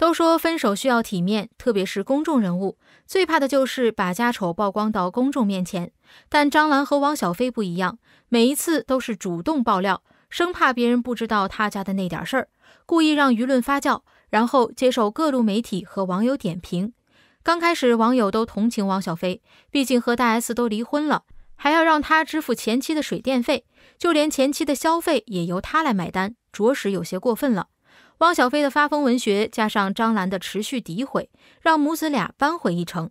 都说分手需要体面，特别是公众人物，最怕的就是把家丑曝光到公众面前。但张兰和汪小菲不一样，每一次都是主动爆料，生怕别人不知道他家的那点事儿，故意让舆论发酵，然后接受各路媒体和网友点评。刚开始，网友都同情汪小菲，毕竟和大 S 都离婚了，还要让他支付前妻的水电费，就连前妻的消费也由他来买单，着实有些过分了。汪小菲的发疯文学加上张兰的持续诋毁，让母子俩扳回一城。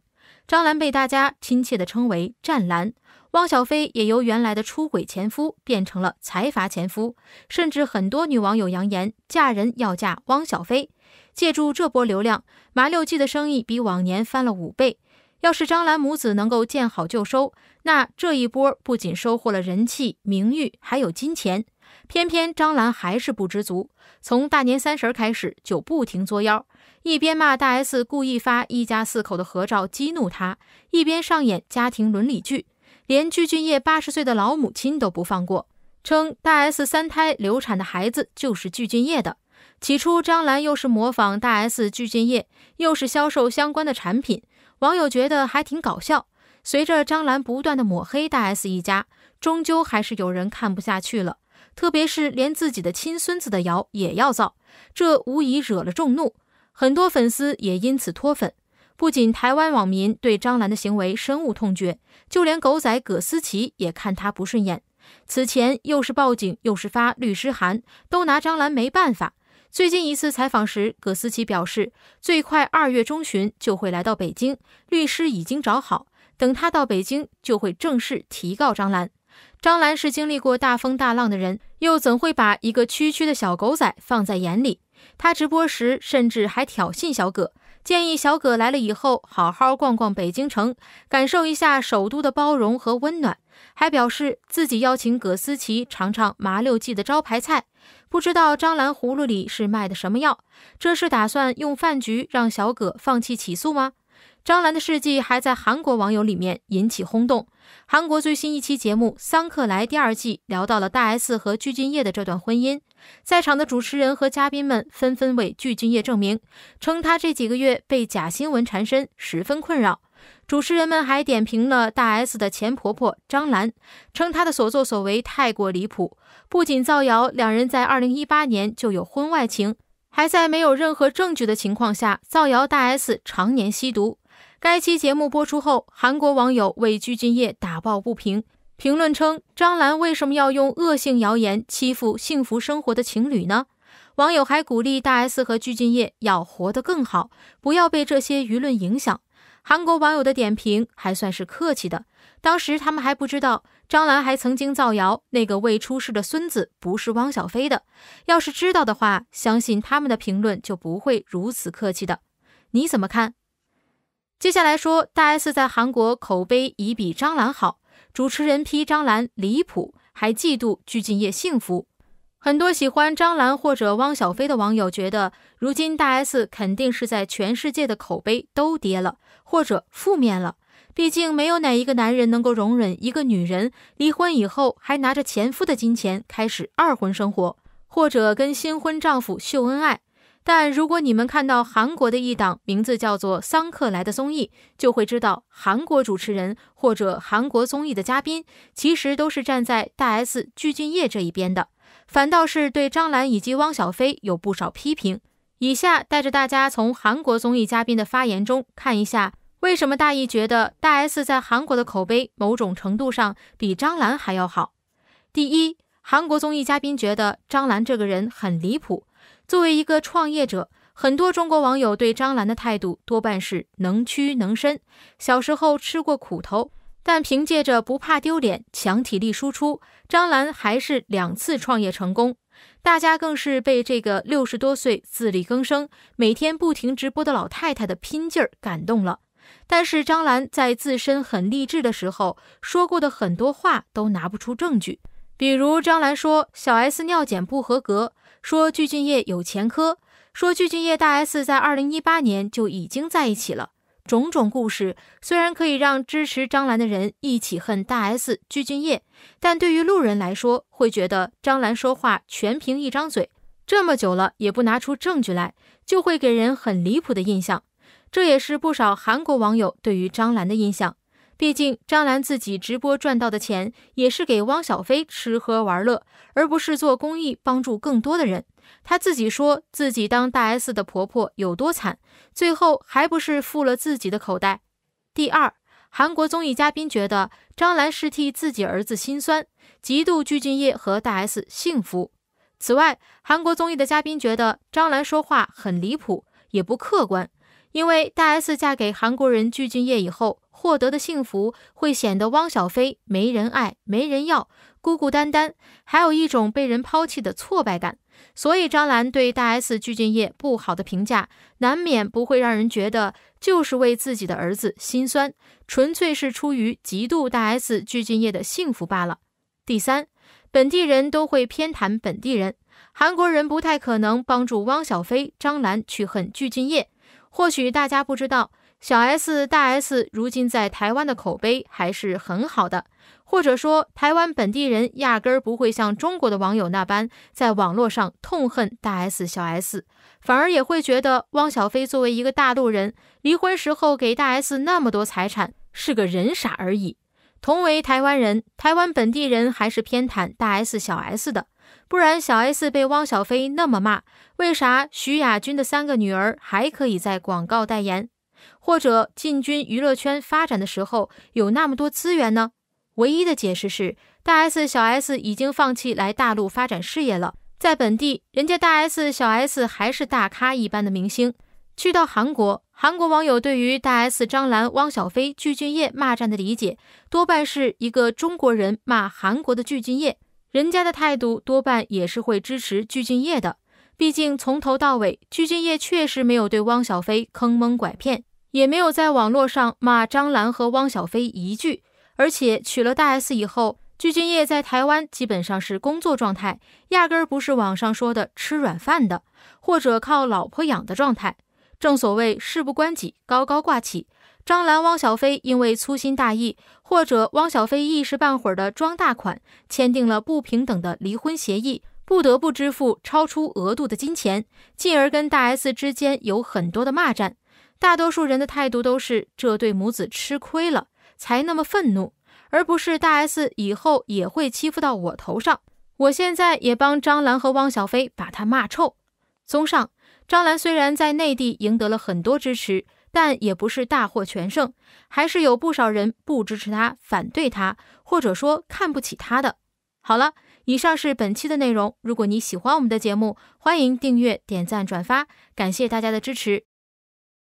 张兰被大家亲切地称为“战兰”，汪小菲也由原来的出轨前夫变成了财阀前夫。甚至很多女网友扬言嫁人要嫁汪小菲。借助这波流量，麻六记的生意比往年翻了五倍。要是张兰母子能够见好就收，那这一波不仅收获了人气、名誉，还有金钱。偏偏张兰还是不知足，从大年三十开始就不停作妖，一边骂大 S 故意发一家四口的合照激怒她，一边上演家庭伦理剧，连鞠俊业八十岁的老母亲都不放过，称大 S 三胎流产的孩子就是鞠俊业的。起初张兰又是模仿大 S，鞠俊业又是销售相关的产品，网友觉得还挺搞笑。随着张兰不断的抹黑大 S 一家，终究还是有人看不下去了。特别是连自己的亲孙子的谣也要造，这无疑惹了众怒。很多粉丝也因此脱粉。不仅台湾网民对张兰的行为深恶痛绝，就连狗仔葛思琪也看他不顺眼。此前又是报警，又是发律师函，都拿张兰没办法。最近一次采访时，葛思琪表示，最快二月中旬就会来到北京，律师已经找好，等他到北京就会正式提告张兰。张兰是经历过大风大浪的人，又怎会把一个区区的小狗仔放在眼里？她直播时甚至还挑衅小葛，建议小葛来了以后好好逛逛北京城，感受一下首都的包容和温暖，还表示自己邀请葛思琪尝尝麻六记的招牌菜。不知道张兰葫芦里是卖的什么药？这是打算用饭局让小葛放弃起诉吗？张兰的事迹还在韩国网友里面引起轰动。韩国最新一期节目《桑克莱第二季》聊到了大 S 和具俊晔的这段婚姻，在场的主持人和嘉宾们纷纷为具俊晔证明，称他这几个月被假新闻缠身，十分困扰。主持人们还点评了大 S 的前婆婆张兰，称她的所作所为太过离谱，不仅造谣两人在2018年就有婚外情，还在没有任何证据的情况下造谣大 S 常年吸毒。该期节目播出后，韩国网友为具俊晔打抱不平，评论称：“张兰为什么要用恶性谣言欺负幸福生活的情侣呢？”网友还鼓励大 S 和具俊晔要活得更好，不要被这些舆论影响。韩国网友的点评还算是客气的，当时他们还不知道张兰还曾经造谣那个未出世的孙子不是汪小菲的，要是知道的话，相信他们的评论就不会如此客气的。你怎么看？接下来说，大 S 在韩国口碑已比张兰好。主持人批张兰离谱，还嫉妒具俊晔幸福。很多喜欢张兰或者汪小菲的网友觉得，如今大 S 肯定是在全世界的口碑都跌了，或者负面了。毕竟没有哪一个男人能够容忍一个女人离婚以后还拿着前夫的金钱开始二婚生活，或者跟新婚丈夫秀恩爱。但如果你们看到韩国的一档名字叫做《桑克莱》的综艺，就会知道韩国主持人或者韩国综艺的嘉宾其实都是站在大 S、具俊晔这一边的，反倒是对张兰以及汪小菲有不少批评。以下带着大家从韩国综艺嘉宾的发言中看一下，为什么大意觉得大 S 在韩国的口碑某种程度上比张兰还要好。第一，韩国综艺嘉宾觉得张兰这个人很离谱。作为一个创业者，很多中国网友对张兰的态度多半是能屈能伸。小时候吃过苦头，但凭借着不怕丢脸、强体力输出，张兰还是两次创业成功。大家更是被这个六十多岁自力更生、每天不停直播的老太太的拼劲儿感动了。但是张兰在自身很励志的时候说过的很多话都拿不出证据，比如张兰说小 S 尿检不合格。说具俊晔有前科，说具俊晔大 S 在二零一八年就已经在一起了，种种故事虽然可以让支持张兰的人一起恨大 S 具俊晔，但对于路人来说会觉得张兰说话全凭一张嘴，这么久了也不拿出证据来，就会给人很离谱的印象，这也是不少韩国网友对于张兰的印象。毕竟张兰自己直播赚到的钱也是给汪小菲吃喝玩乐，而不是做公益帮助更多的人。她自己说自己当大 S 的婆婆有多惨，最后还不是付了自己的口袋。第二，韩国综艺嘉宾觉得张兰是替自己儿子心酸，极度嫉妒金叶和大 S 幸福。此外，韩国综艺的嘉宾觉得张兰说话很离谱，也不客观。因为大 S 嫁给韩国人具俊晔以后获得的幸福，会显得汪小菲没人爱、没人要、孤孤单单，还有一种被人抛弃的挫败感。所以张兰对大 S 具俊晔不好的评价，难免不会让人觉得就是为自己的儿子心酸，纯粹是出于嫉妒大 S 具俊晔的幸福罢了。第三，本地人都会偏袒本地人，韩国人不太可能帮助汪小菲、张兰去恨具俊晔。或许大家不知道，小 S 大 S 如今在台湾的口碑还是很好的，或者说台湾本地人压根不会像中国的网友那般在网络上痛恨大 S 小 S，反而也会觉得汪小菲作为一个大陆人，离婚时候给大 S 那么多财产是个人傻而已。同为台湾人，台湾本地人还是偏袒大 S 小 S 的。不然，小 S 被汪小菲那么骂，为啥徐亚军的三个女儿还可以在广告代言，或者进军娱乐圈发展的时候有那么多资源呢？唯一的解释是，大 S、小 S 已经放弃来大陆发展事业了。在本地，人家大 S、小 S 还是大咖一般的明星。去到韩国，韩国网友对于大 S、张兰、汪小菲、具俊晔骂战的理解，多半是一个中国人骂韩国的具俊晔。人家的态度多半也是会支持鞠婧祎的，毕竟从头到尾鞠婧祎确实没有对汪小菲坑蒙拐骗，也没有在网络上骂张兰和汪小菲一句。而且娶了大 S 以后，鞠婧祎在台湾基本上是工作状态，压根不是网上说的吃软饭的或者靠老婆养的状态。正所谓事不关己，高高挂起。张兰、汪小菲因为粗心大意，或者汪小菲一时半会儿的装大款，签订了不平等的离婚协议，不得不支付超出额度的金钱，进而跟大 S 之间有很多的骂战。大多数人的态度都是这对母子吃亏了才那么愤怒，而不是大 S 以后也会欺负到我头上。我现在也帮张兰和汪小菲把他骂臭。综上。张兰虽然在内地赢得了很多支持，但也不是大获全胜，还是有不少人不支持她、反对她，或者说看不起她的。好了，以上是本期的内容。如果你喜欢我们的节目，欢迎订阅、点赞、转发，感谢大家的支持。